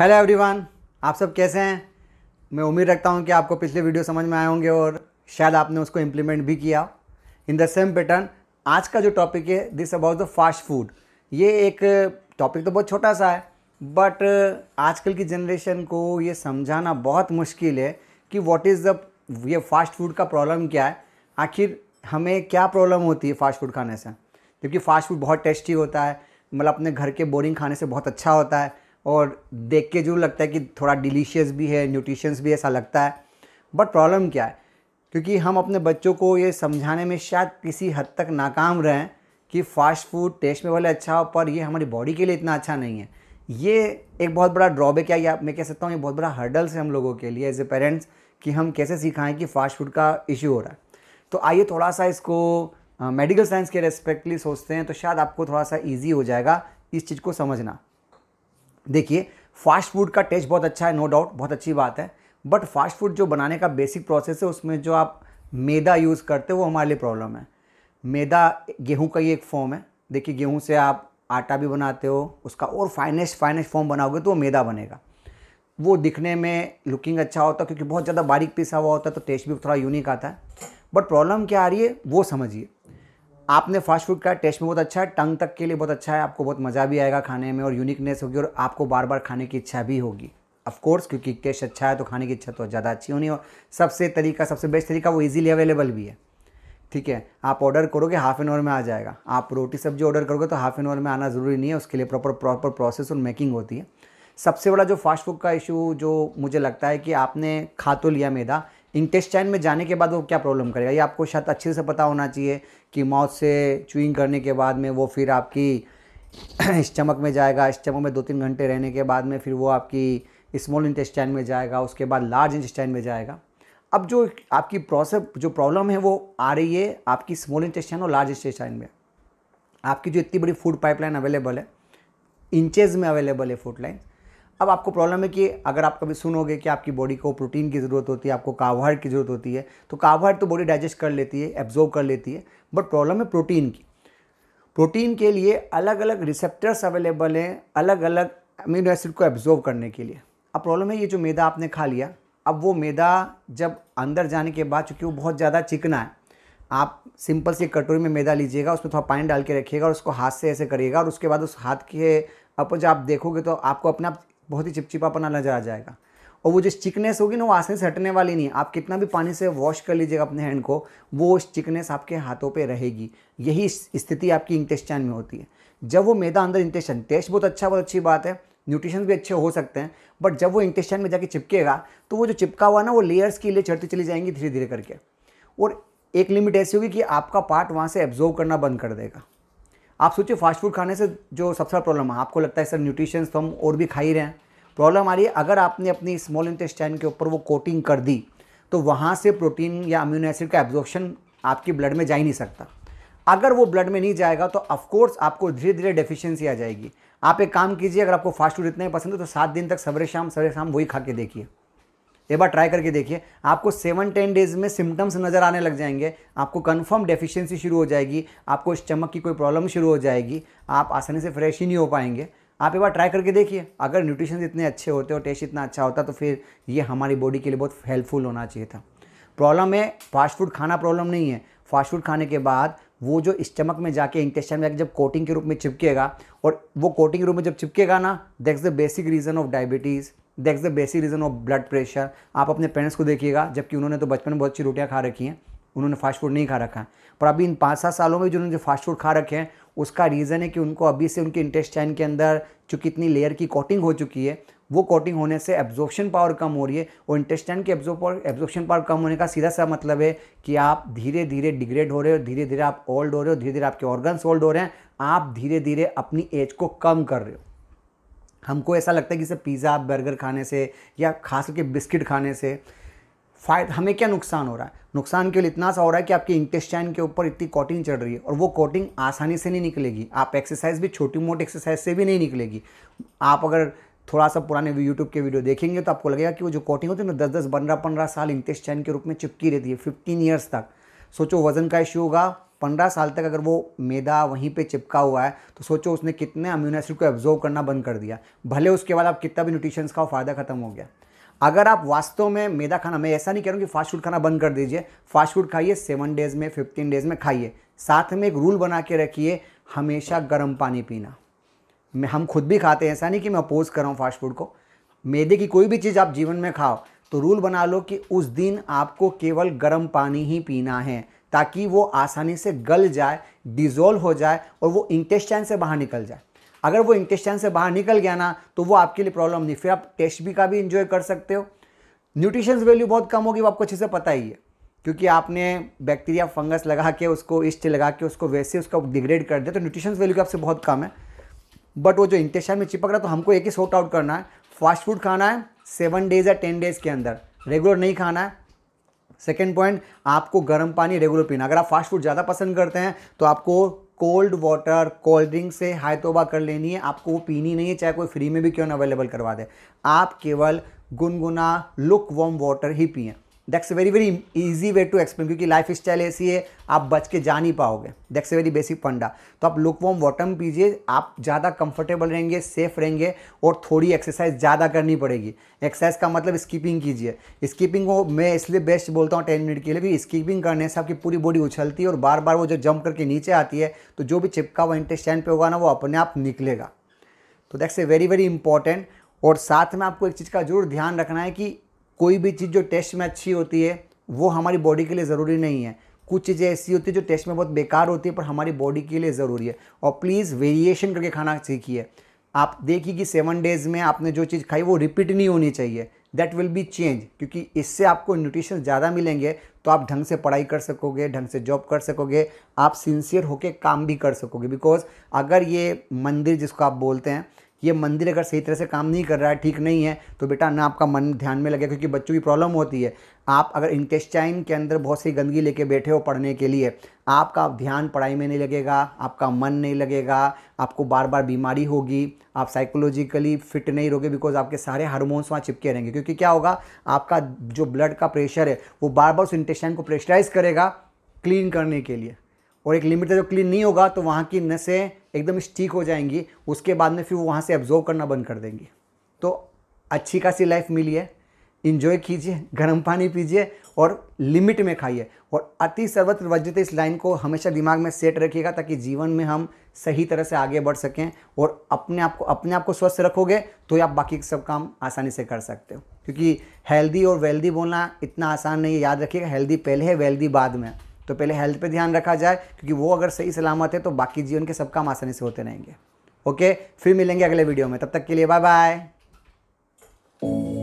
hello everyone आप सब कैसे हैं मैं उम्मीद रखता हूं कि आपको पिछले वीडियो समझ में आए होंगे और शायद आपने उसको इम्प्लीमेंट भी किया इन द सेम पैटर्न आज का जो टॉपिक है this about the fast food ये एक टॉपिक तो बहुत छोटा सा है बट आजकल की जनरेशन को ये समझाना बहुत मुश्किल है कि वॉट इज़ द ये फास्ट फूड का प्रॉब्लम क्या है आखिर हमें क्या प्रॉब्लम होती है फास्ट फूड खाने से क्योंकि फास्ट फूड बहुत टेस्टी होता है मतलब अपने घर के बोरिंग खाने से बहुत अच्छा होता है और देख के जरूर लगता है कि थोड़ा डिलीशियस भी है न्यूट्रिशंस भी ऐसा लगता है बट प्रॉब्लम क्या है क्योंकि हम अपने बच्चों को ये समझाने में शायद किसी हद तक नाकाम रहें कि फ़ास्ट फूड टेस्ट में भले अच्छा हो पर ये हमारी बॉडी के लिए इतना अच्छा नहीं है ये एक बहुत बड़ा ड्रॉबैक है या मैं कह सकता हूँ ये बहुत बड़ा हर्डल्स है हम लोगों के लिए एज ए पेरेंट्स कि हम कैसे सिखाएं कि फ़ास्ट फूड का इश्यू हो रहा है तो आइए थोड़ा सा इसको मेडिकल साइंस के रेस्पेक्टली सोचते हैं तो शायद आपको थोड़ा सा ईजी हो जाएगा इस चीज़ को समझना देखिए फास्ट फूड का टेस्ट बहुत अच्छा है नो डाउट बहुत अच्छी बात है बट फास्ट फूड जो बनाने का बेसिक प्रोसेस है उसमें जो आप मैदा यूज़ करते हो वो हमारे लिए प्रॉब्लम है मैदा गेहूं का ही एक फॉर्म है देखिए गेहूं से आप आटा भी बनाते हो उसका और फाइनेस्ट फाइनेस्ट फॉर्म बनाओगे तो वो मैदा बनेगा वो दिखने में लुकिंग अच्छा होता है क्योंकि बहुत ज़्यादा बारीक पिसा हुआ होता है तो टेस्ट भी थोड़ा यूनिक आता है बट प्रॉब्लम क्या आ रही है वो समझिए आपने फास्ट फूड का टेस्ट में बहुत अच्छा है टंग तक के लिए बहुत अच्छा है आपको बहुत मज़ा भी आएगा खाने में और यूनिकनेस होगी और आपको बार बार खाने की इच्छा भी होगी ऑफकोर्स क्योंकि टेस्ट अच्छा है तो खाने की इच्छा तो ज़्यादा अच्छी होनी और सबसे तरीका सबसे बेस्ट तरीका वो ईजिली अवेलेबल भी है ठीक है आप ऑर्डर करोगे हाफ़ एन आवर में आ जाएगा आप रोटी सब्जी ऑर्डर करोगे तो हाफ़ एन आवर में आना ज़रूरी नहीं है उसके लिए प्रॉपर प्रॉपर प्रोसेस और मेकिंग होती है सबसे बड़ा जो फास्ट फूड का इशू जो मुझे लगता है कि आपने खा तो लिया मैदा इंटेस्टाइन में जाने के बाद वो क्या प्रॉब्लम करेगा ये आपको शायद अच्छे से पता होना चाहिए कि माउथ से चुइंग करने के बाद में वो फिर आपकी स्टमक में जाएगा स्टमक में दो तीन घंटे रहने के बाद में फिर वो आपकी स्मॉल इंटेस्टाइन में जाएगा उसके बाद लार्ज इंटेस्टाइन में जाएगा अब जो आपकी प्रोसेस जो प्रॉब्लम है वो आ रही है आपकी स्मॉल इंटेस्टाइन और लार्ज इंटेस्टाइन में आपकी जो इतनी बड़ी फूड पाइपलाइन अवेलेबल है इंचेज में अवेलेबल है फूड लाइन अब आपको प्रॉब्लम है कि अगर आप कभी सुनोगे कि आपकी बॉडी को प्रोटीन की ज़रूरत होती है आपको कार्बोहाइड्रेट की ज़रूरत होती है तो कार्बोहाइड्रेट तो बॉडी डाइजेस्ट कर लेती है एब्जॉर्व कर लेती है बट प्रॉब्लम है प्रोटीन की प्रोटीन के लिए अलग अलग रिसेप्टर्स अवेलेबल हैं अलग अलग अमीनो एसिड को एब्जॉर्व करने के लिए अब प्रॉब्लम है ये जो मैदा आपने खा लिया अब वो मैदा जब अंदर जाने के बाद चूँकि वो बहुत ज़्यादा चिकना है आप सिंपल सी कटोरी में मैदा लीजिएगा उसमें थोड़ा पानी डाल के रखिएगा और उसको हाथ से ऐसे करिएगा और उसके बाद उस हाथ के अपन जब आप देखोगे तो आपको अपने आप बहुत ही चिपचिपापना नजर आ जाएगा और वो जो चिकनेस होगी ना वो आसानी से हटने वाली नहीं आप कितना भी पानी से वॉश कर लीजिएगा अपने हैंड को वो चिकनेस आपके हाथों पर रहेगी यही स्थिति आपकी इंटेस्टाइन में होती है जब वो मैदा अंदर इंटेस्टाइन टेस्ट बहुत अच्छा बहुत अच्छी बात है न्यूट्रिशन भी अच्छे हो सकते हैं बट जब वो इंटेस्टाइन में जाके चिपकेगा तो वो जो चिपका हुआ ना वो लेयर्स के लिए चढ़ती चली जाएंगी धीरे धीरे करके और एक लिमिट ऐसी होगी कि आपका पार्ट वहाँ से एब्जॉर्व करना बंद कर देगा आप सोचिए फास्ट फूड खाने से जो सबसे बड़ा प्रॉब्लम है आपको लगता है सर न्यूट्रिशंस तो हम और भी खा ही रहे हैं प्रॉब्लम आ रही है अगर आपने अपनी स्मॉल इंटेस्टाइन के ऊपर वो कोटिंग कर दी तो वहाँ से प्रोटीन या अम्यूनो एसिड का एब्जॉर्प्शन आपकी ब्लड में जा ही नहीं सकता अगर वो ब्लड में नहीं जाएगा तो ऑफकोर्स आपको धीरे धीरे डेफिशिएंसी आ जाएगी आप एक काम कीजिए अगर आपको फास्ट फूड इतना ही पसंद है तो सात दिन तक सवेरे शाम सवेरे शाम वही खा के देखिए एक बार ट्राई करके देखिए आपको सेवन टेन डेज में सिम्टम्स नज़र आने लग जाएंगे आपको कन्फर्म डेफिशिएंसी शुरू हो जाएगी आपको स्टमक की कोई प्रॉब्लम शुरू हो जाएगी आप आसानी से फ्रेश ही नहीं हो पाएंगे आप एक बार ट्राई करके देखिए अगर न्यूट्रिशन इतने अच्छे होते और टेस्ट इतना अच्छा होता तो फिर ये हमारी बॉडी के लिए बहुत हेल्पफुल होना चाहिए था प्रॉब्लम है फास्ट फूड खाना प्रॉब्लम नहीं है फास्ट फूड खाने के बाद वो जो स्टमक में जाके इंटेस्टाइन में जाके जब कोटिंग के रूप में चिपकेगा और वो कोटिंग के रूप में जब चिपकेगा ना that's the basic reason of diabetes that's the basic reason of blood pressure आप अपने पेरेंट्स को देखिएगा जबकि उन्होंने तो बचपन में बहुत अच्छी रोटियाँ खा रखी हैं उन्होंने फास्ट फूड नहीं खा रखा है पर अभी इन पाँच सात सालों में जिन्होंने जो फास्ट फूड खा रखे हैं उसका रीज़न है कि उनको अभी से उनके इंटेस्टाइन के अंदर चूँकि इतनी लेयर की कोटिंग हो चुकी है वो कोटिंग होने से एब्जॉर्प्शन पावर कम हो रही है और इंटेस्टाइन की एब्जॉर्प्शन पावर कम होने का सीधा सा मतलब है कि आप धीरे धीरे डिग्रेड हो रहे हो धीरे धीरे आप ओल्ड हो रहे हो धीरे धीरे आपके ऑर्गन्स ओल्ड हो रहे हैं आप धीरे धीरे अपनी एज को कम कर रहे हो हमको ऐसा लगता है कि सर पिज़्ज़ा बर्गर खाने से या खास करके बिस्किट खाने से फायद हमें क्या नुकसान हो रहा है नुकसान केवल इतना सा हो रहा है कि आपके इंटेस्टाइन के ऊपर इतनी कोटिंग चढ़ रही है और वो कोटिंग आसानी से नहीं निकलेगी आप एक्सरसाइज भी छोटी मोटी एक्सरसाइज से भी नहीं निकलेगी आप अगर थोड़ा सा पुराने यूट्यूब के वीडियो देखेंगे तो आपको लगेगा कि वो जो कोटिंग होती है ना दस दस पंद्रह पंद्रह साल इंटेस्टाइन के रूप में चिपकी रहती है फिफ्टीन ईयर्स तक सोचो वजन का इश्यू होगा पंद्रह साल तक अगर वो मैदा वहीं पे चिपका हुआ है तो सोचो उसने कितने अम्यूनो एसिड को एब्जॉर्व करना बंद कर दिया भले उसके बाद आप कितना भी न्यूट्रिशंस खाओ फ़ायदा खत्म हो गया अगर आप वास्तव में मैदा खाना मैं ऐसा नहीं कह रहा हूँ कि फास्ट फूड खाना बंद कर दीजिए फास्ट फूड खाइए सेवन डेज़ में फिफ्टीन डेज़ में खाइए साथ में एक रूल बना के रखिए हमेशा गर्म पानी पीना हम खुद भी खाते हैं ऐसा नहीं कि मैं अपोज कर रहा हूँ फास्ट फूड को मैदे की कोई भी चीज़ आप जीवन में खाओ तो रूल बना लो कि उस दिन आपको केवल गर्म पानी ही पीना है ताकि वो आसानी से गल जाए डिजोल्व हो जाए और वो इंटेस्टाइन से बाहर निकल जाए अगर वो इंटेस्टाइन से बाहर निकल गया ना तो वो आपके लिए प्रॉब्लम नहीं फिर आप टेस्ट भी का भी इंजॉय कर सकते हो न्यूट्रिशन वैल्यू बहुत कम होगी वो आपको अच्छे से पता ही है क्योंकि आपने बैक्टीरिया फंगस लगा के उसको इस्ट लगा के उसको वैसे उसका डिग्रेड कर दिया तो न्यूट्रिशन वैल्यू आपसे बहुत कम है बट वो जो इंटेस्टाइन में चिपक रहा तो हमको एक ही सॉर्ट आउट करना है फास्ट फूड खाना है सेवन डेज़ या टेन डेज़ के अंदर रेगुलर नहीं खाना है सेकेंड पॉइंट आपको गर्म पानी रेगुलर पीना अगर आप फास्ट फूड ज़्यादा पसंद करते हैं तो आपको कोल्ड वाटर कोल्ड ड्रिंक से हाई तोबा कर लेनी है आपको वो पीनी नहीं है चाहे कोई फ्री में भी क्यों ना अवेलेबल करवा दे आप केवल गुनगुना लुक वॉम वाटर ही पिए that's very very easy way to explain क्योंकि लाइफ स्टाइल ऐसी है आप बच के जा नहीं पाओगे दैट्स वेरी बेसिक फंडा तो आप लुक वॉम वॉटम पीजिए आप ज़्यादा कंफर्टेबल रहेंगे सेफ रहेंगे और थोड़ी एक्सरसाइज ज़्यादा करनी पड़ेगी एक्सरसाइज का मतलब स्कीपिंग कीजिए स्कीपिंग को मैं इसलिए बेस्ट बोलता हूँ टेन मिनट के लिए भी स्कीपिंग करने से आपकी पूरी बॉडी उछलती है और बार बार वो जब जंप करके नीचे आती है तो जो भी चिपका हुआ इंटेस्टाइन पे होगा ना वो अपने आप निकलेगा तो that's a very very important और साथ में आपको एक चीज़ का जरूर ध्यान रखना है कि कोई भी चीज़ जो टेस्ट में अच्छी होती है वो हमारी बॉडी के लिए ज़रूरी नहीं है कुछ चीज़ें ऐसी होती है जो टेस्ट में बहुत बेकार होती है पर हमारी बॉडी के लिए ज़रूरी है और प्लीज़ वेरिएशन करके खाना सीखिए आप देखिए कि सेवन डेज़ में आपने जो चीज़ खाई वो रिपीट नहीं होनी चाहिए दैट विल बी चेंज क्योंकि इससे आपको न्यूट्रिशन ज़्यादा मिलेंगे तो आप ढंग से पढ़ाई कर सकोगे ढंग से जॉब कर सकोगे आप सिंसियर होकर काम भी कर सकोगे बिकॉज अगर ये मंदिर जिसको आप बोलते हैं ये मंदिर अगर सही तरह से काम नहीं कर रहा है ठीक नहीं है तो बेटा ना आपका मन ध्यान में लगे क्योंकि बच्चों की प्रॉब्लम होती है आप अगर इंटेस्टाइन के अंदर बहुत सी गंदगी लेके बैठे हो पढ़ने के लिए आपका ध्यान पढ़ाई में नहीं लगेगा आपका मन नहीं लगेगा आपको बार बार बीमारी होगी आप साइकोलॉजिकली फिट नहीं रहोगे बिकॉज आपके सारे हार्मोन्स वहाँ चिपके रहेंगे क्योंकि क्या होगा आपका जो ब्लड का प्रेशर है वो बार बार उस इंटेस्टाइन को प्रेशराइज करेगा क्लीन करने के लिए और एक लिमिट तक जो क्लीन नहीं होगा तो वहाँ की नसें एकदम स्टीक हो जाएंगी उसके बाद में फिर वो वहाँ से एब्जॉर्व करना बंद कर देंगी तो अच्छी खासी लाइफ मिली है इन्जॉय कीजिए गर्म पानी पीजिए और लिमिट में खाइए और अति सर्वत्र वज्रित इस लाइन को हमेशा दिमाग में सेट रखिएगा ताकि जीवन में हम सही तरह से आगे बढ़ सकें और अपने आप को अपने आप को स्वस्थ रखोगे तो आप बाकी सब काम आसानी से कर सकते हो क्योंकि हेल्दी और वेल्दी बोलना इतना आसान नहीं है याद रखिएगा हेल्दी पहले है वेल्दी बाद में तो पहले हेल्थ पे ध्यान रखा जाए क्योंकि वो अगर सही सलामत है तो बाकी जीवन के सब काम आसानी से होते रहेंगे ओके फिर मिलेंगे अगले वीडियो में तब तक के लिए बाय बाय